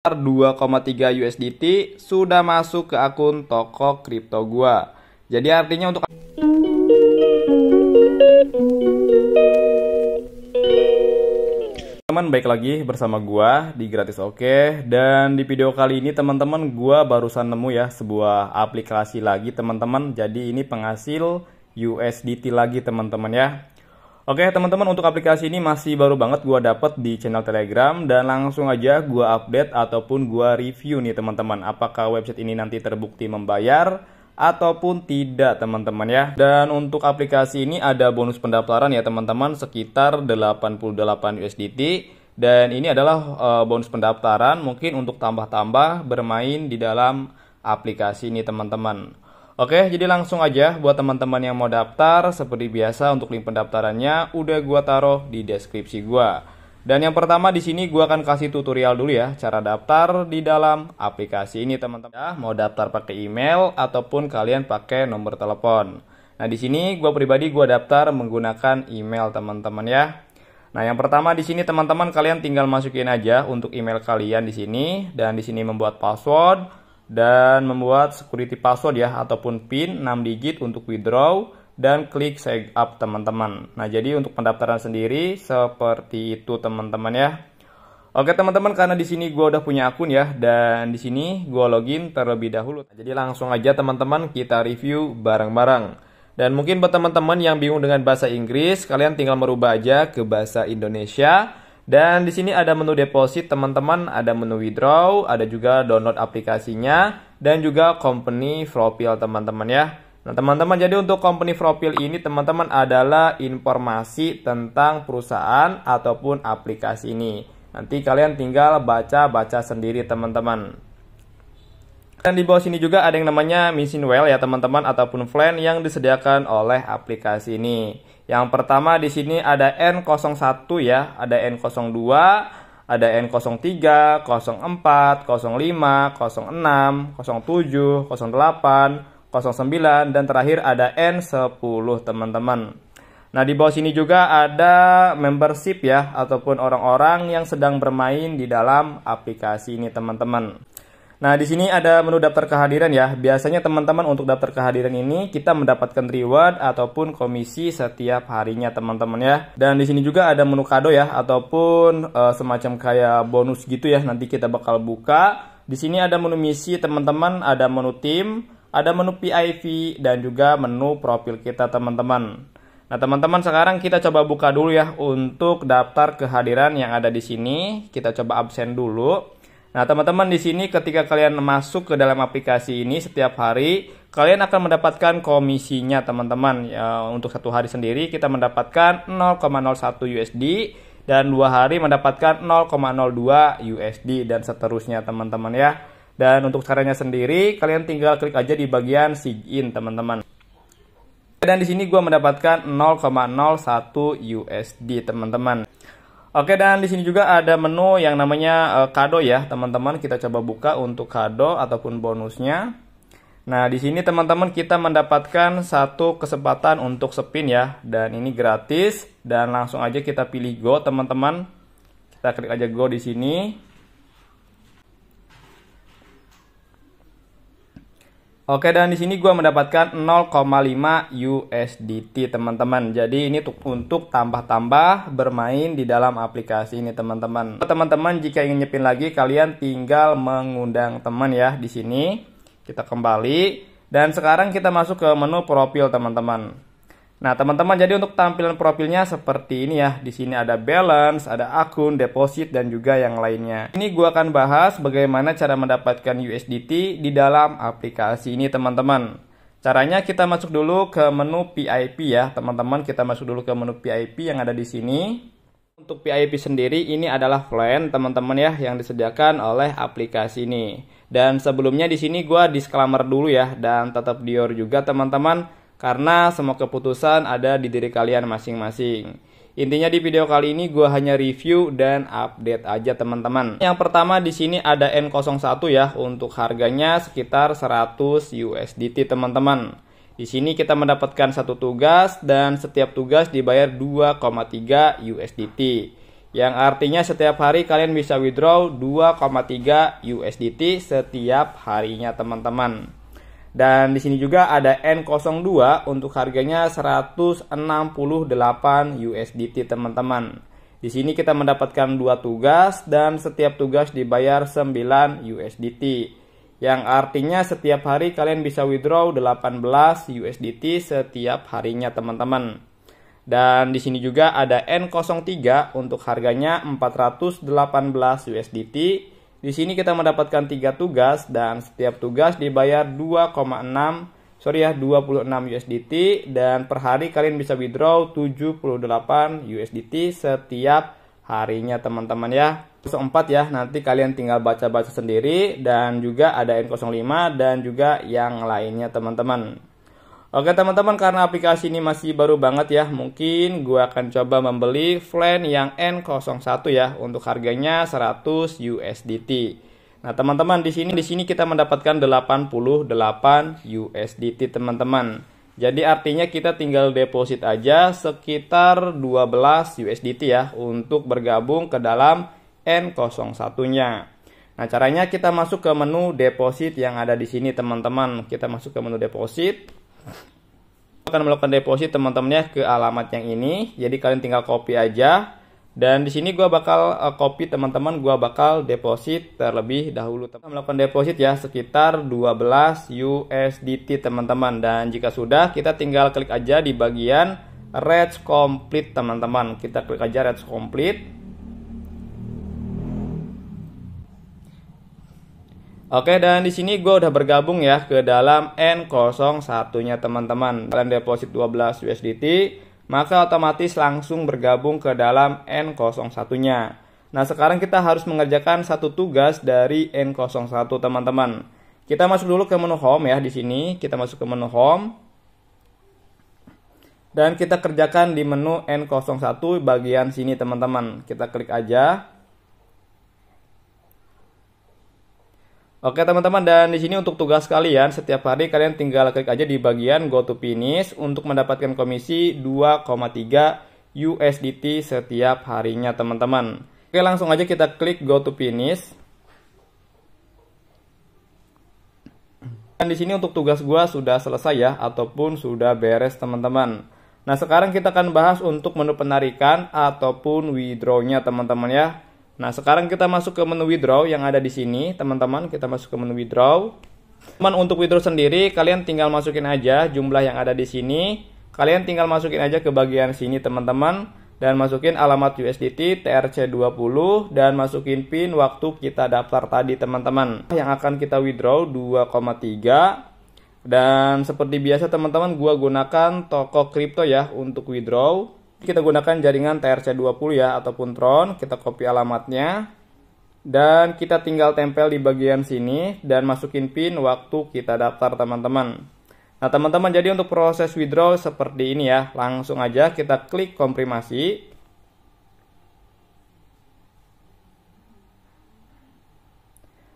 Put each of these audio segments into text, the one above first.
2,3 USDT sudah masuk ke akun toko kripto gua. Jadi artinya untuk Teman baik lagi bersama gua di Gratis Oke dan di video kali ini teman-teman gua barusan nemu ya sebuah aplikasi lagi teman-teman. Jadi ini penghasil USDT lagi teman-teman ya. Oke teman-teman untuk aplikasi ini masih baru banget gue dapet di channel telegram dan langsung aja gue update ataupun gue review nih teman-teman apakah website ini nanti terbukti membayar ataupun tidak teman-teman ya dan untuk aplikasi ini ada bonus pendaftaran ya teman-teman sekitar 88 USDT dan ini adalah eh, bonus pendaftaran mungkin untuk tambah-tambah bermain di dalam aplikasi ini teman-teman Oke, jadi langsung aja buat teman-teman yang mau daftar, seperti biasa untuk link pendaftarannya udah gua taruh di deskripsi gua. Dan yang pertama di sini gua akan kasih tutorial dulu ya cara daftar di dalam aplikasi ini teman-teman. Ya, mau daftar pakai email ataupun kalian pakai nomor telepon. Nah, di sini gua pribadi gua daftar menggunakan email teman-teman ya. Nah, yang pertama di sini teman-teman kalian tinggal masukin aja untuk email kalian di sini dan di sini membuat password dan membuat security password ya ataupun PIN 6 digit untuk withdraw dan klik sign up teman-teman. Nah, jadi untuk pendaftaran sendiri seperti itu teman-teman ya. Oke teman-teman karena di sini gue udah punya akun ya dan di sini gue login terlebih dahulu. Nah, jadi langsung aja teman-teman kita review barang-barang. Dan mungkin buat teman-teman yang bingung dengan bahasa Inggris, kalian tinggal merubah aja ke bahasa Indonesia dan di sini ada menu deposit teman-teman, ada menu withdraw, ada juga download aplikasinya, dan juga company profile teman-teman ya. Nah teman-teman jadi untuk company profile ini teman-teman adalah informasi tentang perusahaan ataupun aplikasi ini. Nanti kalian tinggal baca-baca sendiri teman-teman. Dan di bawah sini juga ada yang namanya missing well ya teman-teman ataupun flan yang disediakan oleh aplikasi ini. Yang pertama di sini ada N01 ya, ada N02, ada N03, 04, 05, 06, 07, 08, 09 dan terakhir ada N10 teman-teman. Nah, di bawah sini juga ada membership ya ataupun orang-orang yang sedang bermain di dalam aplikasi ini teman-teman. Nah, di sini ada menu daftar kehadiran ya. Biasanya teman-teman untuk daftar kehadiran ini kita mendapatkan reward ataupun komisi setiap harinya teman-teman ya. Dan di sini juga ada menu kado ya ataupun e, semacam kayak bonus gitu ya. Nanti kita bakal buka. Di sini ada menu misi teman-teman, ada menu tim, ada menu PIV dan juga menu profil kita teman-teman. Nah, teman-teman, sekarang kita coba buka dulu ya untuk daftar kehadiran yang ada di sini. Kita coba absen dulu. Nah, teman-teman di sini ketika kalian masuk ke dalam aplikasi ini setiap hari, kalian akan mendapatkan komisinya, teman-teman. Ya, untuk satu hari sendiri kita mendapatkan 0,01 USD dan dua hari mendapatkan 0,02 USD dan seterusnya, teman-teman ya. Dan untuk caranya sendiri, kalian tinggal klik aja di bagian sign teman-teman. Dan di sini gue mendapatkan 0,01 USD, teman-teman. Oke dan di sini juga ada menu yang namanya uh, kado ya teman-teman kita coba buka untuk kado ataupun bonusnya. Nah di sini teman-teman kita mendapatkan satu kesempatan untuk spin ya dan ini gratis dan langsung aja kita pilih go teman-teman. Kita klik aja go di sini. Oke dan di sini gue mendapatkan 0,5 USDT teman-teman. Jadi ini untuk tambah-tambah bermain di dalam aplikasi ini teman-teman. Teman-teman jika ingin nyepin lagi kalian tinggal mengundang teman ya di sini. Kita kembali dan sekarang kita masuk ke menu profil teman-teman. Nah, teman-teman, jadi untuk tampilan profilnya seperti ini ya. Di sini ada balance, ada akun, deposit, dan juga yang lainnya. Ini gue akan bahas bagaimana cara mendapatkan USDT di dalam aplikasi ini, teman-teman. Caranya kita masuk dulu ke menu PIP ya, teman-teman. Kita masuk dulu ke menu PIP yang ada di sini. Untuk PIP sendiri, ini adalah plan, teman-teman ya, yang disediakan oleh aplikasi ini. Dan sebelumnya di sini gue disclaimer dulu ya, dan tetap dior juga, teman-teman karena semua keputusan ada di diri kalian masing-masing. Intinya di video kali ini gue hanya review dan update aja teman-teman. Yang pertama di sini ada N01 ya untuk harganya sekitar 100 USDT teman-teman. Di sini kita mendapatkan satu tugas dan setiap tugas dibayar 2,3 USDT. Yang artinya setiap hari kalian bisa withdraw 2,3 USDT setiap harinya teman-teman. Dan di sini juga ada N02 untuk harganya 168 USDT teman-teman. Di sini kita mendapatkan dua tugas dan setiap tugas dibayar 9 USDT. Yang artinya setiap hari kalian bisa withdraw 18 USDT setiap harinya teman-teman. Dan di sini juga ada N03 untuk harganya 418 USDT di sini kita mendapatkan 3 tugas dan setiap tugas dibayar 2,6 sorry ya 26 USDT dan per hari kalian bisa withdraw 78 USDT setiap harinya teman-teman ya. 04 ya nanti kalian tinggal baca-baca sendiri dan juga ada N05 dan juga yang lainnya teman-teman. Oke teman-teman karena aplikasi ini masih baru banget ya Mungkin gue akan coba membeli flan yang N01 ya Untuk harganya 100 USDT Nah teman-teman di sini di sini kita mendapatkan 88 USDT teman-teman jadi artinya kita tinggal deposit aja sekitar 12 USDT ya untuk bergabung ke dalam N01-nya. Nah, caranya kita masuk ke menu deposit yang ada di sini teman-teman. Kita masuk ke menu deposit akan melakukan deposit teman-temannya ke alamat yang ini. Jadi kalian tinggal copy aja. Dan di sini gua bakal eh, copy teman-teman, gua bakal deposit terlebih dahulu. Kita melakukan deposit ya sekitar 12 USDT teman-teman. Dan jika sudah, kita tinggal klik aja di bagian Reds Complete teman-teman. Kita klik aja Reds Complete. Oke, dan di sini gue udah bergabung ya ke dalam N01-nya teman-teman. Kalian deposit 12 USDT, maka otomatis langsung bergabung ke dalam N01-nya. Nah, sekarang kita harus mengerjakan satu tugas dari N01 teman-teman. Kita masuk dulu ke menu home ya di sini. Kita masuk ke menu home. Dan kita kerjakan di menu N01 bagian sini teman-teman. Kita klik aja. Oke teman-teman dan di sini untuk tugas kalian setiap hari kalian tinggal klik aja di bagian go to finish untuk mendapatkan komisi 2,3 USDT setiap harinya teman-teman. Oke langsung aja kita klik go to finish. Dan di sini untuk tugas gua sudah selesai ya ataupun sudah beres teman-teman. Nah sekarang kita akan bahas untuk menu penarikan ataupun withdrawnya teman-teman ya. Nah, sekarang kita masuk ke menu withdraw yang ada di sini, teman-teman. Kita masuk ke menu withdraw. Teman untuk withdraw sendiri, kalian tinggal masukin aja jumlah yang ada di sini. Kalian tinggal masukin aja ke bagian sini, teman-teman, dan masukin alamat USDT TRC20 dan masukin PIN waktu kita daftar tadi, teman-teman. Yang akan kita withdraw 2,3 dan seperti biasa teman-teman gua gunakan toko kripto ya untuk withdraw kita gunakan jaringan TRC20 ya ataupun Tron, kita copy alamatnya dan kita tinggal tempel di bagian sini dan masukin pin waktu kita daftar teman-teman. Nah teman-teman jadi untuk proses withdraw seperti ini ya, langsung aja kita klik komprimasi.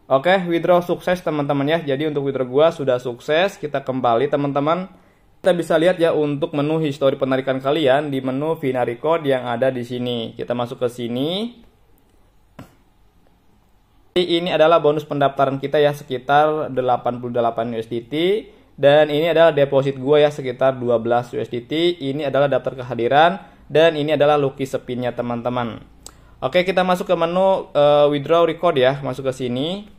Oke, withdraw sukses teman-teman ya. Jadi untuk withdraw gua sudah sukses, kita kembali teman-teman. Kita bisa lihat ya untuk menu histori penarikan kalian di menu Vina Record yang ada di sini. Kita masuk ke sini. Ini adalah bonus pendaftaran kita ya sekitar 88 USDT dan ini adalah deposit gua ya sekitar 12 USDT. Ini adalah daftar kehadiran dan ini adalah lucky spinnya teman-teman. Oke, kita masuk ke menu uh, withdraw record ya, masuk ke sini.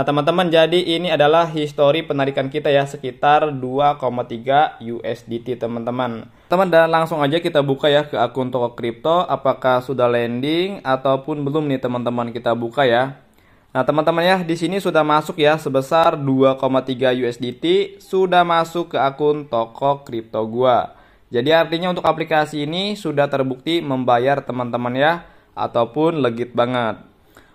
Nah, teman-teman, jadi ini adalah histori penarikan kita ya sekitar 2,3 USDT, teman-teman. Teman dan langsung aja kita buka ya ke akun toko kripto apakah sudah landing ataupun belum nih, teman-teman. Kita buka ya. Nah, teman-teman ya, di sini sudah masuk ya sebesar 2,3 USDT sudah masuk ke akun toko kripto gua. Jadi artinya untuk aplikasi ini sudah terbukti membayar teman-teman ya ataupun legit banget.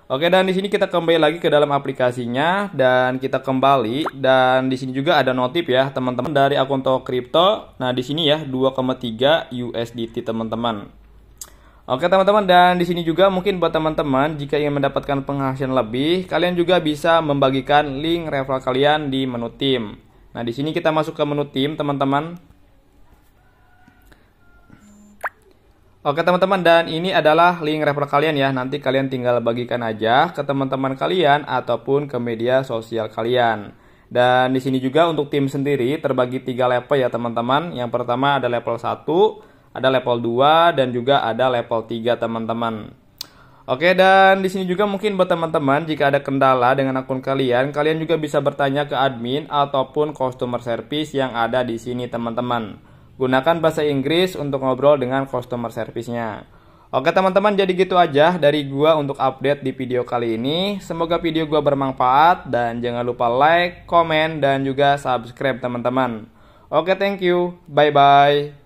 Oke dan di sini kita kembali lagi ke dalam aplikasinya dan kita kembali dan di sini juga ada notif ya teman-teman dari akun toko kripto. Nah di sini ya 2,3 USDT teman-teman. Oke teman-teman dan di sini juga mungkin buat teman-teman jika ingin mendapatkan penghasilan lebih kalian juga bisa membagikan link referral kalian di menu tim. Nah di sini kita masuk ke menu tim teman-teman. Oke teman-teman dan ini adalah link refer kalian ya. Nanti kalian tinggal bagikan aja ke teman-teman kalian ataupun ke media sosial kalian. Dan di sini juga untuk tim sendiri terbagi tiga level ya teman-teman. Yang pertama ada level 1, ada level 2 dan juga ada level 3 teman-teman. Oke dan di sini juga mungkin buat teman-teman jika ada kendala dengan akun kalian, kalian juga bisa bertanya ke admin ataupun customer service yang ada di sini teman-teman. Gunakan bahasa Inggris untuk ngobrol dengan customer service-nya. Oke teman-teman, jadi gitu aja dari gua untuk update di video kali ini. Semoga video gua bermanfaat dan jangan lupa like, komen, dan juga subscribe teman-teman. Oke, thank you. Bye-bye.